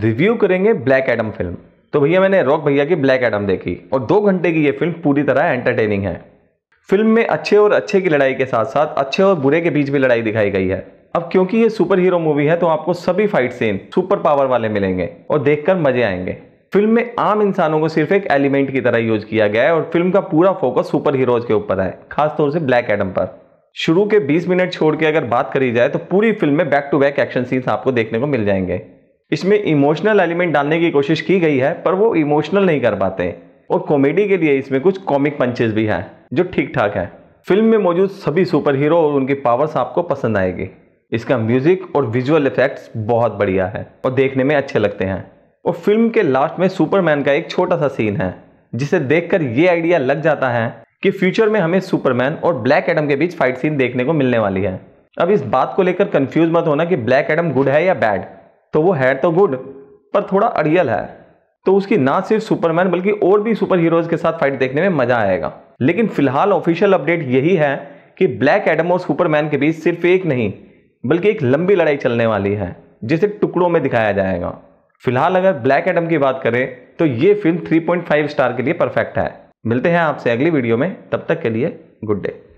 review करेंगे black Adam film तो भैया मैंने रॉक भैया की ब्लैक एडम देखी और दो घंटे की ये फिल्म पूरी तरह एंटरटेनिंग है फिल्म में अच्छे और अच्छे की लड़ाई के साथ साथ अच्छे और बुरे के बीच भी लड़ाई दिखाई गई है अब क्योंकि ये सुपर हीरो मूवी है तो आपको सभी फाइट सीन सुपर पावर वाले मिलेंगे और देखकर मजे आएंगे फिल्म में आम इंसानों को सिर्फ एक एलिमेंट की तरह यूज किया गया है और फिल्म का पूरा फोकस सुपर हीरोज के ऊपर है खासतौर से ब्लैक एडम पर शुरू के 20 मिनट छोड़ के अगर बात करी जाए तो पूरी फिल्म में back to back action scenes आपको देखने को मिल जाएंगे इसमें इमोशनल एलिमेंट डालने की कोशिश की गई है पर वो इमोशनल नहीं कर पाते और कॉमेडी के लिए इसमें कुछ कॉमिक पंचेज भी हैं जो ठीक ठाक है फिल्म में मौजूद सभी सुपर हीरो और उनकी पावर्स आपको पसंद आएगी इसका म्यूजिक और विजुअल इफेक्ट्स बहुत बढ़िया है और देखने में अच्छे लगते हैं और फिल्म के लास्ट में सुपरमैन का एक छोटा सा सीन है जिसे देखकर ये आइडिया लग जाता है कि फ्यूचर में हमें सुपरमैन और ब्लैक एडम के बीच फाइट सीन देखने को मिलने वाली है अब इस बात को लेकर कंफ्यूज मत होना कि ब्लैक एडम गुड है या बैड तो वो है तो गुड पर थोड़ा अड़ियल है तो उसकी ना सिर्फ सुपरमैन बल्कि और भी सुपर हीरोज के साथ फाइट देखने में मजा आएगा लेकिन फिलहाल ऑफिशियल अपडेट यही है कि ब्लैक एडम और सुपरमैन के बीच सिर्फ एक नहीं बल्कि एक लंबी लड़ाई चलने वाली है जिसे टुकड़ों में दिखाया जाएगा फिलहाल अगर ब्लैक एडम की बात करें तो ये फिल्म 3.5 स्टार के लिए परफेक्ट है मिलते हैं आपसे अगली वीडियो में तब तक के लिए गुड डे